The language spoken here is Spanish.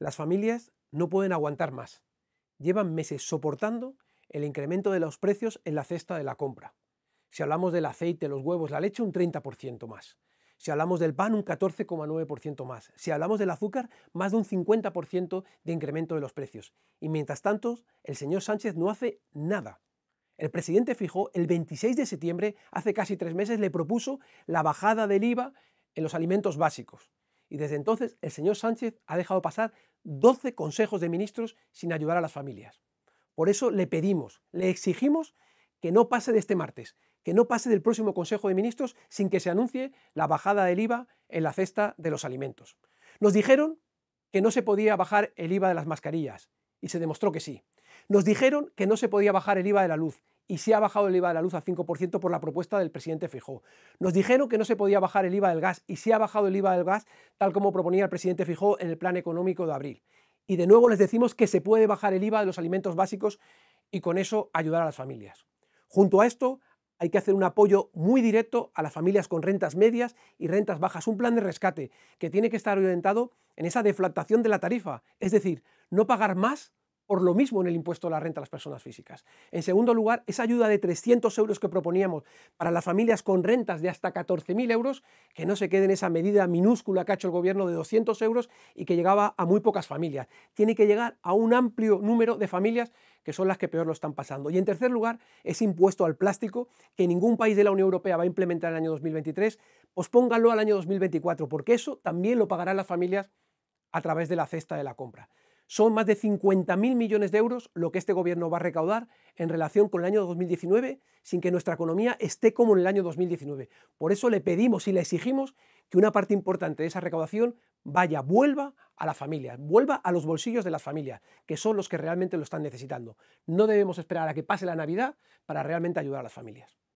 Las familias no pueden aguantar más. Llevan meses soportando el incremento de los precios en la cesta de la compra. Si hablamos del aceite, los huevos, la leche, un 30% más. Si hablamos del pan, un 14,9% más. Si hablamos del azúcar, más de un 50% de incremento de los precios. Y mientras tanto, el señor Sánchez no hace nada. El presidente Fijó, el 26 de septiembre, hace casi tres meses, le propuso la bajada del IVA en los alimentos básicos. Y desde entonces el señor Sánchez ha dejado pasar 12 consejos de ministros sin ayudar a las familias. Por eso le pedimos, le exigimos que no pase de este martes, que no pase del próximo Consejo de Ministros sin que se anuncie la bajada del IVA en la cesta de los alimentos. Nos dijeron que no se podía bajar el IVA de las mascarillas y se demostró que sí. Nos dijeron que no se podía bajar el IVA de la luz y se ha bajado el IVA de la luz a 5% por la propuesta del presidente Fijó. Nos dijeron que no se podía bajar el IVA del gas y se ha bajado el IVA del gas tal como proponía el presidente Fijó en el plan económico de abril. Y de nuevo les decimos que se puede bajar el IVA de los alimentos básicos y con eso ayudar a las familias. Junto a esto, hay que hacer un apoyo muy directo a las familias con rentas medias y rentas bajas, un plan de rescate que tiene que estar orientado en esa deflactación de la tarifa, es decir, no pagar más por lo mismo en el impuesto a la renta a las personas físicas. En segundo lugar, esa ayuda de 300 euros que proponíamos para las familias con rentas de hasta 14.000 euros, que no se quede en esa medida minúscula que ha hecho el gobierno de 200 euros y que llegaba a muy pocas familias. Tiene que llegar a un amplio número de familias que son las que peor lo están pasando. Y en tercer lugar, ese impuesto al plástico que ningún país de la Unión Europea va a implementar en el año 2023, pospóngalo pues al año 2024, porque eso también lo pagarán las familias a través de la cesta de la compra. Son más de 50.000 millones de euros lo que este gobierno va a recaudar en relación con el año 2019 sin que nuestra economía esté como en el año 2019. Por eso le pedimos y le exigimos que una parte importante de esa recaudación vaya, vuelva a las familias, vuelva a los bolsillos de las familias, que son los que realmente lo están necesitando. No debemos esperar a que pase la Navidad para realmente ayudar a las familias.